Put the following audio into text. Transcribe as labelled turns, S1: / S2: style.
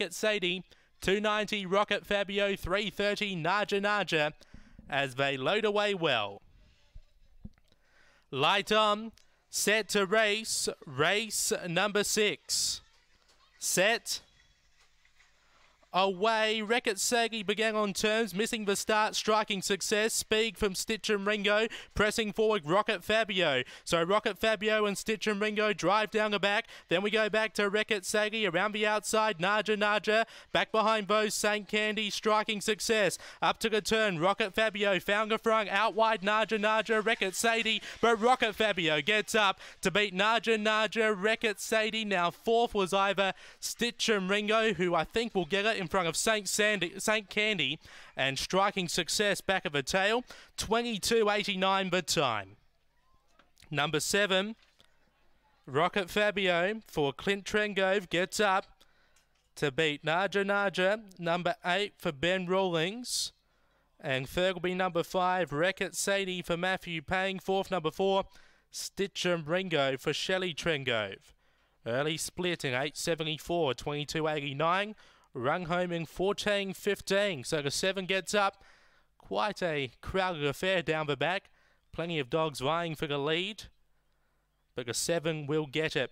S1: Rocket Sadie, 290 Rocket Fabio, 330 Naja Naja as they load away well. Light on, set to race, race number six. Set, away. Rekit Sagi began on terms, missing the start, striking success. Speed from Stitch and Ringo, pressing forward Rocket Fabio. So Rocket Fabio and Stitch and Ringo drive down the back. Then we go back to Rekit Sagi around the outside. Naja Naja back behind those St. Candy, striking success. Up to the turn, Rocket Fabio found Gafrung out wide. Naja Naja, Rekit Sadie, but Rocket Fabio gets up to beat Naja Naja, Rekit Sadie. Now fourth was either Stitch and Ringo, who I think will get it in front of St. Sandy, St. Candy and striking success back of a tail. 22.89 bid time. Number seven, Rocket Fabio for Clint Trengove gets up to beat Naja Naja. Number eight for Ben Rawlings. And third will be number five, Rocket Sadie for Matthew Payne. Fourth, number four, Stitch and Ringo for Shelley Trengove. Early split in 874, 2289 rung home in 14-15. So the 7 gets up. Quite a crowded affair down the back. Plenty of dogs vying for the lead. But the 7 will get it.